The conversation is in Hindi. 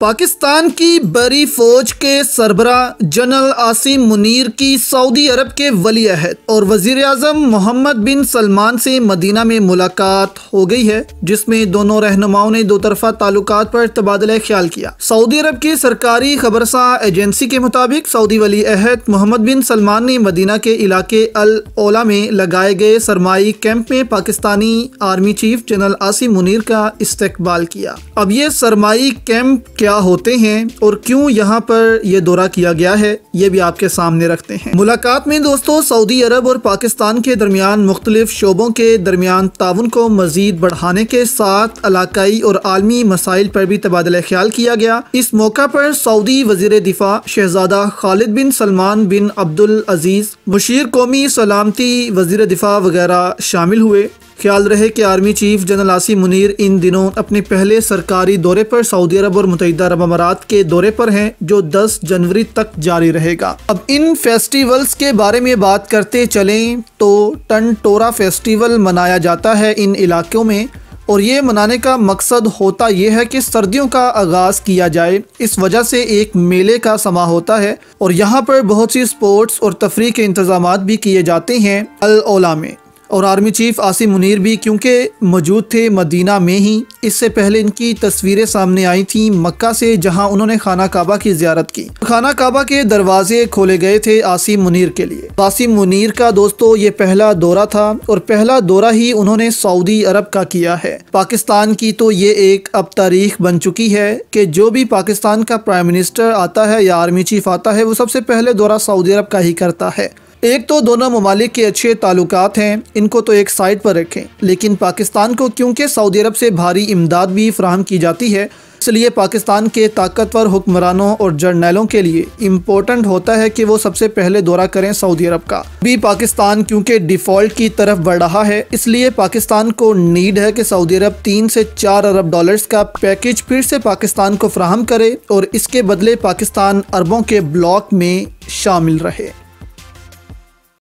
पाकिस्तान की बरी फौज के सरबरा जनरल आसिम मुनीर की सऊदी अरब के वली अहद और वजीर अजम मोहम्मद बिन सलमान से मदीना में मुलाकात हो गई है जिसमें दोनों रहनुमाओं ने दो तरफा ताल्लुक पर तबादला ख्याल किया सऊदी अरब की सरकारी खबरसा एजेंसी के मुताबिक सऊदी वली अहद मोहम्मद बिन सलमान ने मदीना के इलाके अल ओला में लगाए गए सरमाई कैंप में Pakistani army chief general Asim Munir का इस्ते किया अब ये सरमाई कैंप क्या होते हैं और क्यों यहाँ पर यह दौरा किया गया है ये भी आपके सामने रखते हैं मुलाकात में दोस्तों सऊदी अरब और पाकिस्तान के दरमियान मुख्तलिफ शोबों के दरमियान ताउन को मजीद बढ़ाने के साथ इलाकई और आलमी मसाइल पर भी तबादला ख्याल किया गया इस मौका पर सऊदी वजीर दिफा शहजादा खालिद बिन सलमान बिन अब्दुल अजीज मुशीर कौमी सलामती वजीर दिफा वगैरह शामिल हुए ख्याल रहे कि army chief general Asim Munir इन दिनों अपने पहले सरकारी दौरे पर सऊदी अरब और मुतहद अरब अमारात के दौरे पर हैं जो 10 जनवरी तक जारी रहेगा अब इन फेस्टिवल्स के बारे में बात करते चलें तो टन टोरा फेस्टिवल मनाया जाता है इन इलाकों में और ये मनाने का मकसद होता यह है कि सर्दियों का आगाज़ किया जाए इस वजह से एक मेले का समा होता है और यहाँ पर बहुत सी स्पोर्ट्स और तफरी के इंतजाम भी किए जाते हैं अल ओला में और आर्मी चीफ आसिम मुनीर भी क्योंकि मौजूद थे मदीना में ही इससे पहले इनकी तस्वीरें सामने आई थीं मक्का से जहां उन्होंने खाना काबा की ज्यारत की खाना काबा के दरवाजे खोले गए थे आसिम मुनीर के लिए आसिम मुनीर का दोस्तों ये पहला दौरा था और पहला दौरा ही उन्होंने सऊदी अरब का किया है पाकिस्तान की तो ये एक अब तारीख बन चुकी है कि जो भी पाकिस्तान का प्राइम मिनिस्टर आता है या आर्मी चीफ आता है वो सबसे पहले दौरा सऊदी अरब का ही करता है एक तो दोनों ममालिक के अच्छे ताल्लुक हैं इनको तो एक साइड पर रखें लेकिन पाकिस्तान को क्योंकि सऊदी अरब से भारी इमदाद भी फ्राहम की जाती है इसलिए पाकिस्तान के ताकतवर हुक्मरानों और जर्नैलों के लिए इम्पोर्टेंट होता है कि वो सबसे पहले दौरा करें सऊदी अरब का भी पाकिस्तान क्योंकि डिफॉल्ट की तरफ बढ़ रहा है इसलिए पाकिस्तान को नीड है कि सऊदी अरब तीन से चार अरब डॉलर्स का पैकेज फिर से पाकिस्तान को फ्राहम करे और इसके बदले पाकिस्तान अरबों के ब्लॉक में शामिल रहे